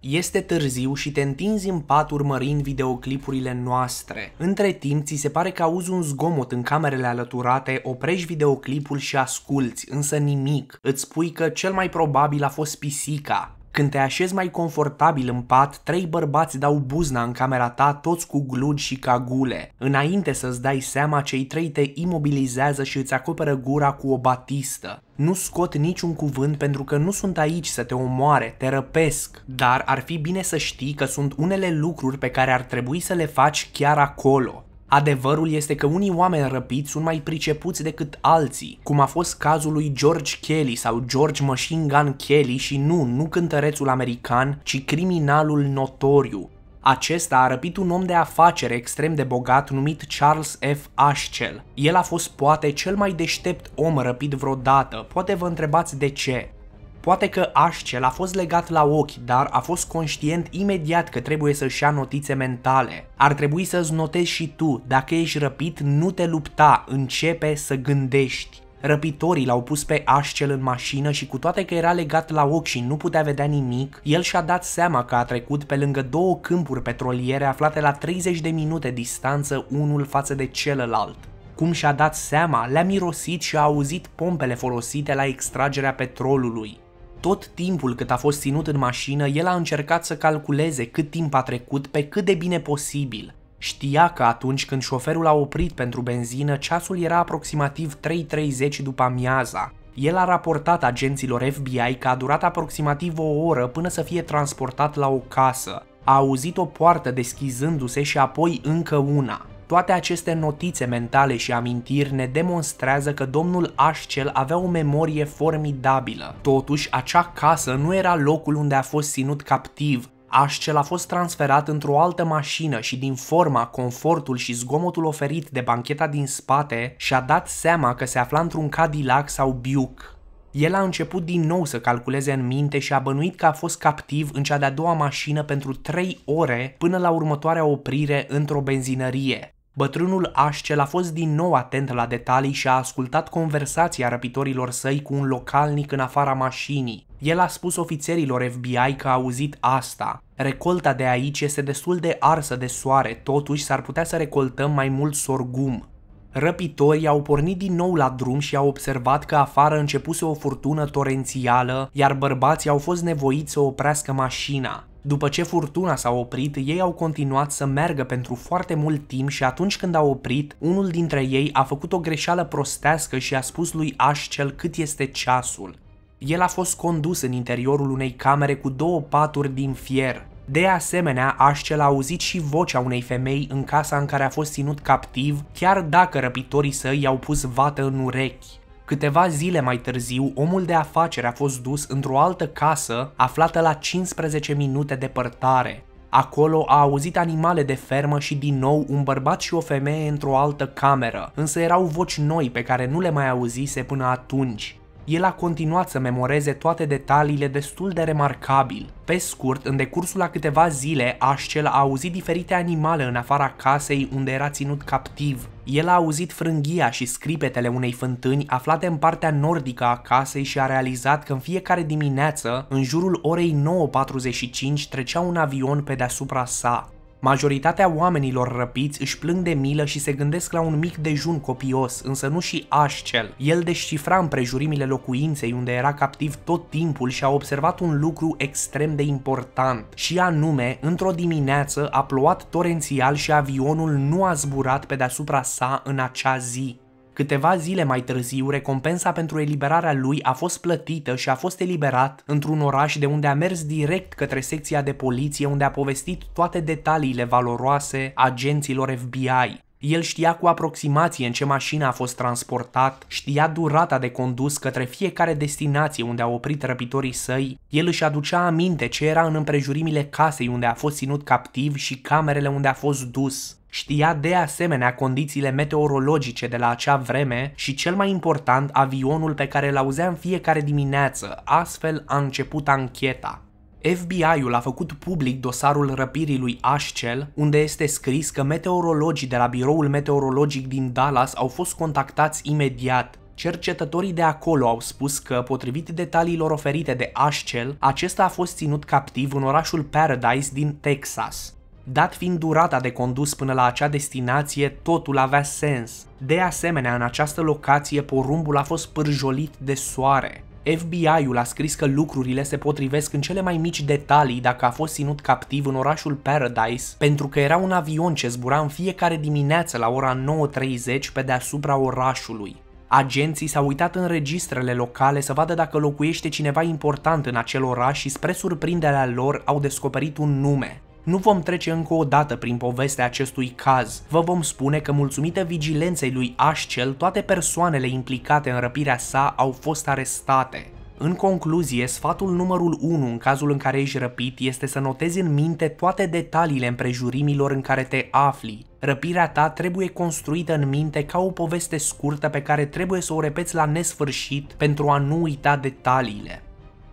Este târziu și te întinzi în pat urmărind videoclipurile noastre. Între timp, ți se pare că auzi un zgomot în camerele alăturate, oprești videoclipul și asculți, însă nimic. Îți spui că cel mai probabil a fost pisica. Când te așezi mai confortabil în pat, trei bărbați dau buzna în camera ta, toți cu glugi și cagule. Înainte să-ți dai seama, cei trei te imobilizează și îți acoperă gura cu o batistă. Nu scot niciun cuvânt pentru că nu sunt aici să te omoare, te răpesc, dar ar fi bine să știi că sunt unele lucruri pe care ar trebui să le faci chiar acolo. Adevărul este că unii oameni răpiți sunt mai pricepuți decât alții, cum a fost cazul lui George Kelly sau George Machine Gun Kelly și nu, nu cântărețul american, ci criminalul notoriu. Acesta a răpit un om de afaceri extrem de bogat numit Charles F. Ashcel. El a fost poate cel mai deștept om răpit vreodată, poate vă întrebați de ce. Poate că Ascel a fost legat la ochi, dar a fost conștient imediat că trebuie să-și ia notițe mentale. Ar trebui să-ți notezi și tu, dacă ești răpit, nu te lupta, începe să gândești. Răpitorii l-au pus pe Ascel în mașină și cu toate că era legat la ochi și nu putea vedea nimic, el și-a dat seama că a trecut pe lângă două câmpuri petroliere aflate la 30 de minute distanță unul față de celălalt. Cum și-a dat seama, le-a mirosit și a auzit pompele folosite la extragerea petrolului. Tot timpul cât a fost ținut în mașină, el a încercat să calculeze cât timp a trecut pe cât de bine posibil. Știa că atunci când șoferul a oprit pentru benzină, ceasul era aproximativ 3.30 după amiaza. El a raportat agenților FBI că a durat aproximativ o oră până să fie transportat la o casă. A auzit o poartă deschizându-se și apoi încă una. Toate aceste notițe mentale și amintiri ne demonstrează că domnul Ashcel avea o memorie formidabilă. Totuși, acea casă nu era locul unde a fost ținut captiv, Ashcel a fost transferat într-o altă mașină și din forma, confortul și zgomotul oferit de bancheta din spate și-a dat seama că se afla într-un Cadillac sau Buick. El a început din nou să calculeze în minte și a bănuit că a fost captiv în cea de-a doua mașină pentru 3 ore până la următoarea oprire într-o benzinărie. Bătrânul Așcel a fost din nou atent la detalii și a ascultat conversația răpitorilor săi cu un localnic în afara mașinii. El a spus ofițerilor FBI că a auzit asta. Recolta de aici este destul de arsă de soare, totuși s-ar putea să recoltăm mai mult sorgum. Răpitorii au pornit din nou la drum și au observat că afară începuse o furtună torențială, iar bărbații au fost nevoiți să oprească mașina. După ce furtuna s-a oprit, ei au continuat să meargă pentru foarte mult timp și atunci când au oprit, unul dintre ei a făcut o greșeală prostească și a spus lui Ashcel cât este ceasul. El a fost condus în interiorul unei camere cu două paturi din fier. De asemenea, Ashcel a auzit și vocea unei femei în casa în care a fost ținut captiv, chiar dacă răpitorii săi i-au pus vată în urechi. Câteva zile mai târziu, omul de afaceri a fost dus într-o altă casă aflată la 15 minute departare. Acolo a auzit animale de fermă și din nou un bărbat și o femeie într-o altă cameră, însă erau voci noi pe care nu le mai auzise până atunci. El a continuat să memoreze toate detaliile destul de remarcabil. Pe scurt, în decursul a câteva zile, Ashcel a auzit diferite animale în afara casei unde era ținut captiv. El a auzit frânghia și scripetele unei fântâni aflate în partea nordică a casei și a realizat că în fiecare dimineață, în jurul orei 9.45, trecea un avion pe deasupra sa. Majoritatea oamenilor răpiți își plâng de milă și se gândesc la un mic dejun copios, însă nu și Ashcel. El descifra împrejurimile locuinței unde era captiv tot timpul și a observat un lucru extrem de important. Și anume, într-o dimineață a plouat torențial și avionul nu a zburat pe deasupra sa în acea zi. Câteva zile mai târziu, recompensa pentru eliberarea lui a fost plătită și a fost eliberat într-un oraș de unde a mers direct către secția de poliție unde a povestit toate detaliile valoroase agenților FBI. El știa cu aproximație în ce mașină a fost transportat, știa durata de condus către fiecare destinație unde au oprit răpitorii săi, el își aducea aminte ce era în împrejurimile casei unde a fost ținut captiv și camerele unde a fost dus. Știa de asemenea condițiile meteorologice de la acea vreme și cel mai important avionul pe care îl auzea în fiecare dimineață, astfel a început ancheta. FBI-ul a făcut public dosarul răpirii lui Ashcel, unde este scris că meteorologii de la biroul meteorologic din Dallas au fost contactați imediat. Cercetătorii de acolo au spus că, potrivit detaliilor oferite de Ashcel, acesta a fost ținut captiv în orașul Paradise din Texas. Dat fiind durata de condus până la acea destinație, totul avea sens. De asemenea, în această locație, porumbul a fost pârjolit de soare. FBI-ul a scris că lucrurile se potrivesc în cele mai mici detalii dacă a fost ținut captiv în orașul Paradise, pentru că era un avion ce zbura în fiecare dimineață la ora 9.30 pe deasupra orașului. Agenții s-au uitat în registrele locale să vadă dacă locuiește cineva important în acel oraș și spre surprinderea lor au descoperit un nume. Nu vom trece încă o dată prin povestea acestui caz. Vă vom spune că mulțumită vigilenței lui Ashcel, toate persoanele implicate în răpirea sa au fost arestate. În concluzie, sfatul numărul 1 în cazul în care ești răpit este să notezi în minte toate detaliile împrejurimilor în care te afli. Răpirea ta trebuie construită în minte ca o poveste scurtă pe care trebuie să o repeți la nesfârșit pentru a nu uita detaliile.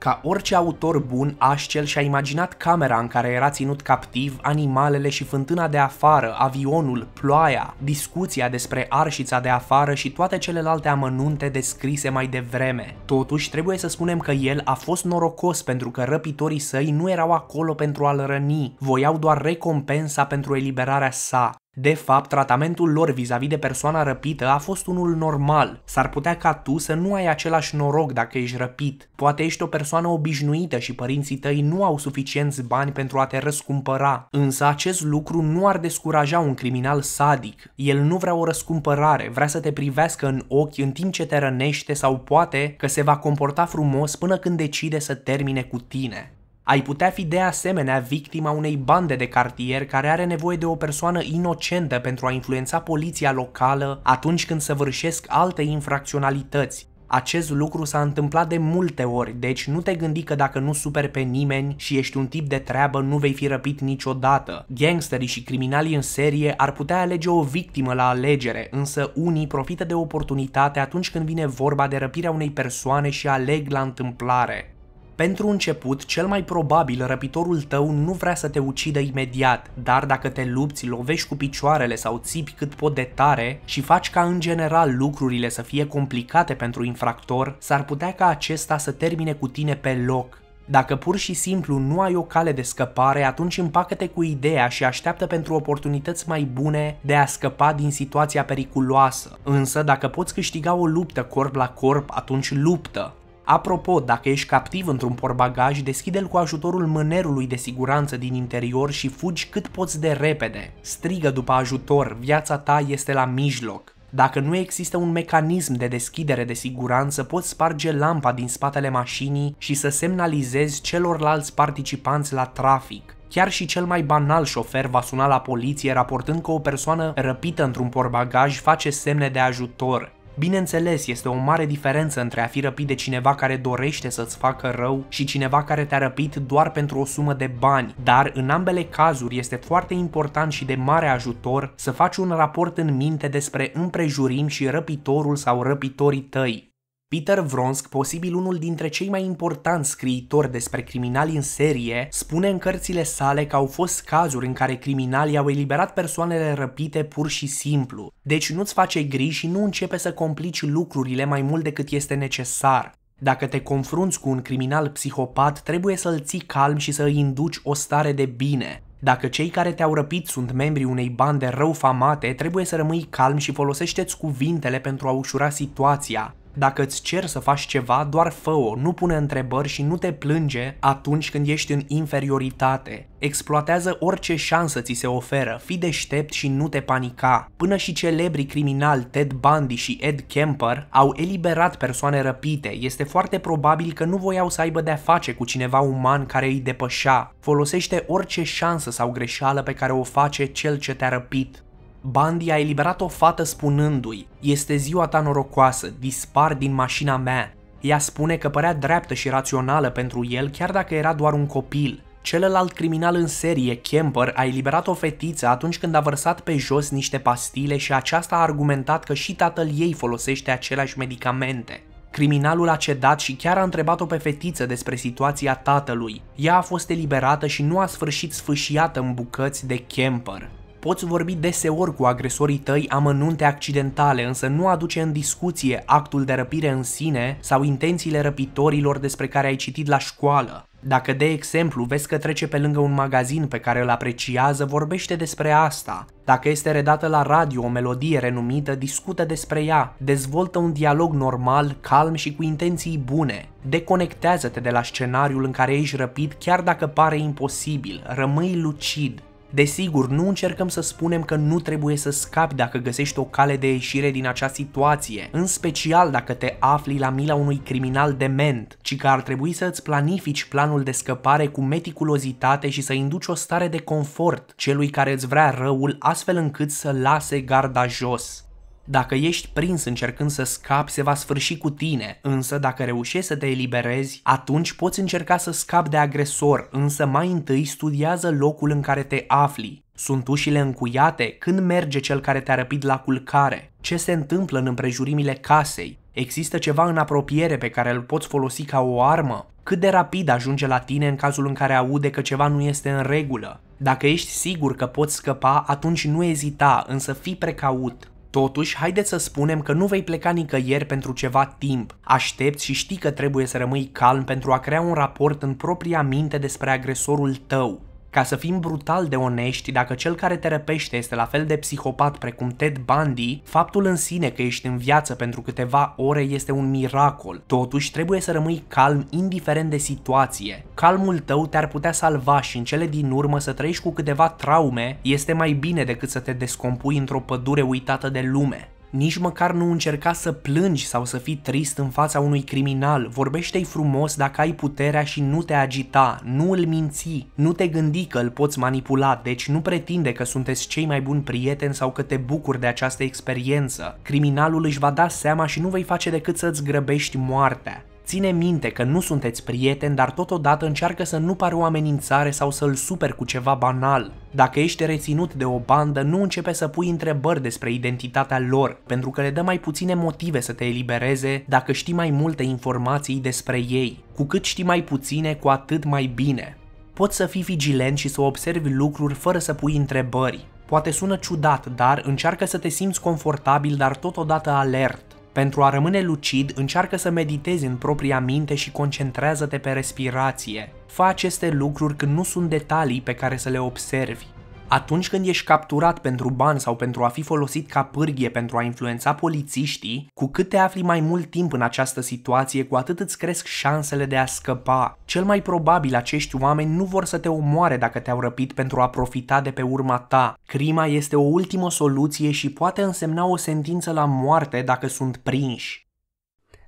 Ca orice autor bun, Ascel și-a imaginat camera în care era ținut captiv, animalele și fântâna de afară, avionul, ploaia, discuția despre arșița de afară și toate celelalte amănunte descrise mai devreme. Totuși, trebuie să spunem că el a fost norocos pentru că răpitorii săi nu erau acolo pentru a-l răni, voiau doar recompensa pentru eliberarea sa. De fapt, tratamentul lor vis-a-vis -vis de persoana răpită a fost unul normal. S-ar putea ca tu să nu ai același noroc dacă ești răpit. Poate ești o persoană obișnuită și părinții tăi nu au suficienți bani pentru a te răscumpăra. Însă acest lucru nu ar descuraja un criminal sadic. El nu vrea o răscumpărare, vrea să te privească în ochi în timp ce te rănește sau poate că se va comporta frumos până când decide să termine cu tine. Ai putea fi de asemenea victima unei bande de cartier care are nevoie de o persoană inocentă pentru a influența poliția locală atunci când săvârșesc alte infracționalități. Acest lucru s-a întâmplat de multe ori, deci nu te gândi că dacă nu superi pe nimeni și ești un tip de treabă, nu vei fi răpit niciodată. Gangsterii și criminalii în serie ar putea alege o victimă la alegere, însă unii profită de oportunitate atunci când vine vorba de răpirea unei persoane și aleg la întâmplare. Pentru început, cel mai probabil răpitorul tău nu vrea să te ucidă imediat, dar dacă te lupți, lovești cu picioarele sau țipi cât pot de tare și faci ca în general lucrurile să fie complicate pentru infractor, s-ar putea ca acesta să termine cu tine pe loc. Dacă pur și simplu nu ai o cale de scăpare, atunci împacă-te cu ideea și așteaptă pentru oportunități mai bune de a scăpa din situația periculoasă. Însă, dacă poți câștiga o luptă corp la corp, atunci luptă. Apropo, dacă ești captiv într-un porbagaj, deschide-l cu ajutorul mânerului de siguranță din interior și fugi cât poți de repede. Strigă după ajutor, viața ta este la mijloc. Dacă nu există un mecanism de deschidere de siguranță, poți sparge lampa din spatele mașinii și să semnalizezi celorlalți participanți la trafic. Chiar și cel mai banal șofer va suna la poliție raportând că o persoană răpită într-un porbagaj face semne de ajutor. Bineînțeles, este o mare diferență între a fi răpit de cineva care dorește să-ți facă rău și cineva care te-a răpit doar pentru o sumă de bani, dar în ambele cazuri este foarte important și de mare ajutor să faci un raport în minte despre împrejurim și răpitorul sau răpitorii tăi. Peter Vronsk, posibil unul dintre cei mai importanți scriitori despre criminali în serie, spune în cărțile sale că au fost cazuri în care criminalii au eliberat persoanele răpite pur și simplu. Deci nu-ți face griji și nu începe să complici lucrurile mai mult decât este necesar. Dacă te confrunți cu un criminal psihopat, trebuie să-l ții calm și să îi induci o stare de bine. Dacă cei care te-au răpit sunt membrii unei bande rău famate, trebuie să rămâi calm și folosește-ți cuvintele pentru a ușura situația. Dacă îți cer să faci ceva, doar fă-o, nu pune întrebări și nu te plânge atunci când ești în inferioritate. Exploatează orice șansă ți se oferă, fi deștept și nu te panica. Până și celebrii criminali Ted Bundy și Ed Kemper au eliberat persoane răpite, este foarte probabil că nu voiau să aibă de-a face cu cineva uman care îi depășea. Folosește orice șansă sau greșeală pe care o face cel ce te-a răpit. Bandy a eliberat o fată spunându-i, este ziua ta norocoasă, dispar din mașina mea. Ea spune că părea dreaptă și rațională pentru el chiar dacă era doar un copil. Celălalt criminal în serie, Kemper, a eliberat o fetiță atunci când a vărsat pe jos niște pastile și aceasta a argumentat că și tatăl ei folosește aceleași medicamente. Criminalul a cedat și chiar a întrebat-o pe fetiță despre situația tatălui. Ea a fost eliberată și nu a sfârșit sfâșiată în bucăți de Kemper. Poți vorbi deseori cu agresorii tăi amănunte accidentale, însă nu aduce în discuție actul de răpire în sine sau intențiile răpitorilor despre care ai citit la școală. Dacă, de exemplu, vezi că trece pe lângă un magazin pe care îl apreciază, vorbește despre asta. Dacă este redată la radio o melodie renumită, discută despre ea. Dezvoltă un dialog normal, calm și cu intenții bune. Deconectează-te de la scenariul în care ești răpit chiar dacă pare imposibil. Rămâi lucid. Desigur, nu încercăm să spunem că nu trebuie să scapi dacă găsești o cale de ieșire din acea situație, în special dacă te afli la mila unui criminal dement, ci că ar trebui să îți planifici planul de scăpare cu meticulozitate și să induci o stare de confort celui care îți vrea răul astfel încât să lase garda jos. Dacă ești prins încercând să scapi, se va sfârși cu tine, însă dacă reușești să te eliberezi, atunci poți încerca să scapi de agresor, însă mai întâi studiază locul în care te afli. Sunt ușile încuiate? Când merge cel care te-a răpit la culcare? Ce se întâmplă în împrejurimile casei? Există ceva în apropiere pe care îl poți folosi ca o armă? Cât de rapid ajunge la tine în cazul în care aude că ceva nu este în regulă? Dacă ești sigur că poți scăpa, atunci nu ezita, însă fii precaut. Totuși, haideți să spunem că nu vei pleca nicăieri pentru ceva timp. Aștepți și știi că trebuie să rămâi calm pentru a crea un raport în propria minte despre agresorul tău. Ca să fim brutal de onești, dacă cel care te răpește este la fel de psihopat precum Ted Bundy, faptul în sine că ești în viață pentru câteva ore este un miracol. Totuși, trebuie să rămâi calm indiferent de situație. Calmul tău te-ar putea salva și în cele din urmă să trăiești cu câteva traume este mai bine decât să te descompui într-o pădure uitată de lume. Nici măcar nu încerca să plângi sau să fii trist în fața unui criminal, vorbește-i frumos dacă ai puterea și nu te agita, nu îl minți, nu te gândi că îl poți manipula, deci nu pretinde că sunteți cei mai buni prieteni sau că te bucuri de această experiență. Criminalul își va da seama și nu vei face decât să-ți grăbești moartea. Ține minte că nu sunteți prieteni, dar totodată încearcă să nu pari o amenințare sau să-l super cu ceva banal. Dacă ești reținut de o bandă, nu începe să pui întrebări despre identitatea lor, pentru că le dă mai puține motive să te elibereze dacă știi mai multe informații despre ei. Cu cât știi mai puține, cu atât mai bine. Poți să fii vigilent și să observi lucruri fără să pui întrebări. Poate sună ciudat, dar încearcă să te simți confortabil, dar totodată alert. Pentru a rămâne lucid, încearcă să meditezi în propria minte și concentrează-te pe respirație. Fă aceste lucruri când nu sunt detalii pe care să le observi. Atunci când ești capturat pentru bani sau pentru a fi folosit ca pârghie pentru a influența polițiștii, cu cât te afli mai mult timp în această situație, cu atât îți cresc șansele de a scăpa. Cel mai probabil acești oameni nu vor să te omoare dacă te-au răpit pentru a profita de pe urma ta. Crima este o ultimă soluție și poate însemna o sentință la moarte dacă sunt prinși.